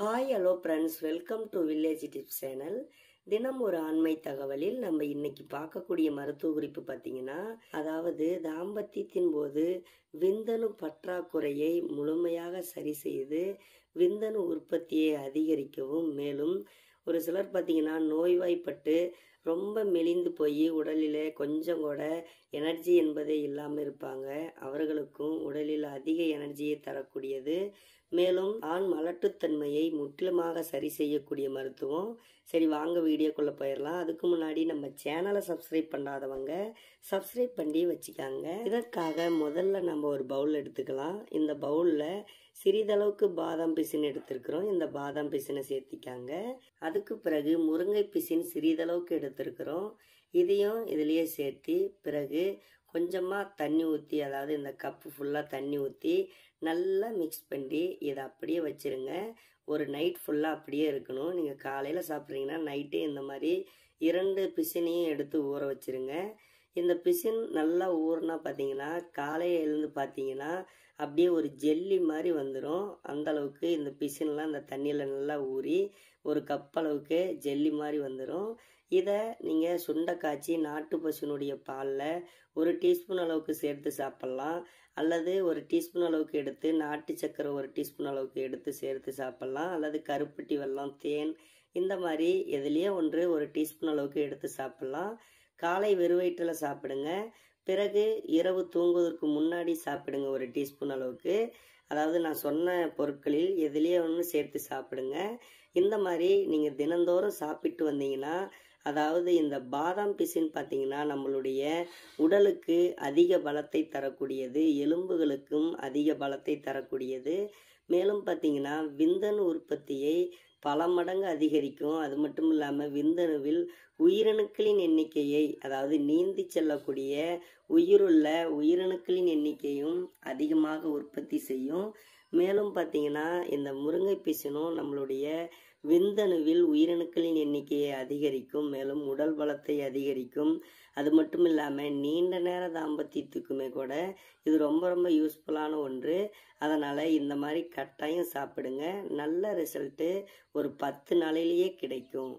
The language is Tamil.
hi hello friends welcome to village tips channel தினம் ஒரு ஆண்மை தகவலில் நம்ம இன்னைக்கு பார்க்கக்கூடிய மருத்துவ குறிப்பு பார்த்தீங்கன்னா அதாவது தாம்பத்தியத்தின் போது விந்தணு பற்றாக்குறையை முழுமையாக சரி செய்து விந்தணு உற்பத்தியை அதிகரிக்கவும் மேலும் ஒரு சிலர் பார்த்தீங்கன்னா நோய்வாய்ப்பட்டு ரொம்ப மெலிந்து போய் உடலில் கொஞ்சம் கூட எனர்ஜி என்பதே இல்லாமல் இருப்பாங்க அவர்களுக்கும் உடலில் அதிக எனர்ஜியை தரக்கூடியது மேலும் ஆண் மலட்டுத்தன்மையை முற்றிலுமாக சரி செய்யக்கூடிய மருத்துவம் சரி வாங்க வீடியோக்குள்ளே போயிடலாம் அதுக்கு முன்னாடி நம்ம சேனலை சப்ஸ்கிரைப் பண்ணாதவங்க சப்ஸ்கிரைப் பண்ணி வச்சுக்காங்க இதற்காக முதல்ல நம்ம ஒரு பவுல் எடுத்துக்கலாம் இந்த பவுலில் சிறிதளவுக்கு பாதாம் பிசின் எடுத்திருக்கிறோம் இந்த பாதாம் பிசினை சேர்த்திக்காங்க அதுக்கு பிறகு முருங்கை பிசின் சிறிதளவுக்கு எடுத்திருக்கிறோம் இதையும் இதுலேயே சேர்த்து பிறகு கொஞ்சமாக தண்ணி ஊற்றி அதாவது இந்த கப்பு ஃபுல்லாக தண்ணி ஊற்றி நல்லா மிக்ஸ் பண்ணி இதை அப்படியே வச்சுருங்க ஒரு நைட் ஃபுல்லாக அப்படியே இருக்கணும் நீங்கள் காலையில் சாப்பிட்றீங்கன்னா நைட்டே இந்த மாதிரி இரண்டு பிசினையும் எடுத்து ஊற வச்சுருங்க இந்த பிசின் நல்லா ஊறுனா பார்த்தீங்கன்னா காலையில் எழுந்து பார்த்தீங்கன்னா அப்படியே ஒரு ஜெல்லி மாதிரி வந்துடும் அந்தளவுக்கு இந்த பிசின்லாம் இந்த தண்ணியில் நல்லா ஊறி ஒரு கப் அளவுக்கு ஜெல்லி மாதிரி வந்துடும் இதை நீங்கள் சுண்டை காய்ச்சி நாட்டு பசுனுடைய பாலில் ஒரு டீஸ்பூன் அளவுக்கு சேர்த்து சாப்பிட்லாம் அல்லது ஒரு டீஸ்பூன் அளவுக்கு எடுத்து நாட்டு சக்கரை ஒரு டீஸ்பூன் அளவுக்கு எடுத்து சேர்த்து சாப்பிட்லாம் அல்லது கருப்பட்டி வெல்லம் தேன் இந்த மாதிரி எதுலேயோ ஒன்று ஒரு டீஸ்பூன் அளவுக்கு எடுத்து சாப்பிட்லாம் காலை வெறுவயிற்றில் சாப்பிடுங்க பிறகு இரவு தூங்குவதற்கு முன்னாடி சாப்பிடுங்க ஒரு டீஸ்பூன் அளவுக்கு அதாவது நான் சொன்ன பொருட்களில் எதுலேயே ஒன்று சேர்த்து சாப்பிடுங்க இந்த மாதிரி நீங்கள் தினந்தோறும் சாப்பிட்டு வந்தீங்கன்னா அதாவது இந்த பாதாம் பிசின்னு பார்த்தீங்கன்னா நம்மளுடைய உடலுக்கு அதிக பலத்தை தரக்கூடியது எலும்புகளுக்கும் அதிக பலத்தை தரக்கூடியது மேலும் பார்த்தீங்கன்னா விந்தன் உற்பத்தியை பல மடங்கு அதிகரிக்கும் அது மட்டும் இல்லாமல் விந்தணுவில் உயிரணுக்களின் எண்ணிக்கையை அதாவது நீந்தி செல்லக்கூடிய உயிருள்ள உயிரணுக்களின் எண்ணிக்கையும் அதிகமாக உற்பத்தி செய்யும் மேலும் பார்த்தீங்கன்னா இந்த முருங்கை பிசினும் நம்மளுடைய விந்தணுவில் உயிரணுக்களின் எண்ணிக்கையை அதிகரிக்கும் மேலும் உடல் பலத்தை அதிகரிக்கும் அது மட்டும் இல்லாமல் நீண்ட நேர தாம்பத்தியத்துக்குமே கூட இது ரொம்ப ரொம்ப யூஸ்ஃபுல்லான ஒன்று அதனால் இந்த மாதிரி கட்டாயம் சாப்பிடுங்க நல்ல ரிசல்ட்டு ஒரு பத்து நாளிலேயே கிடைக்கும்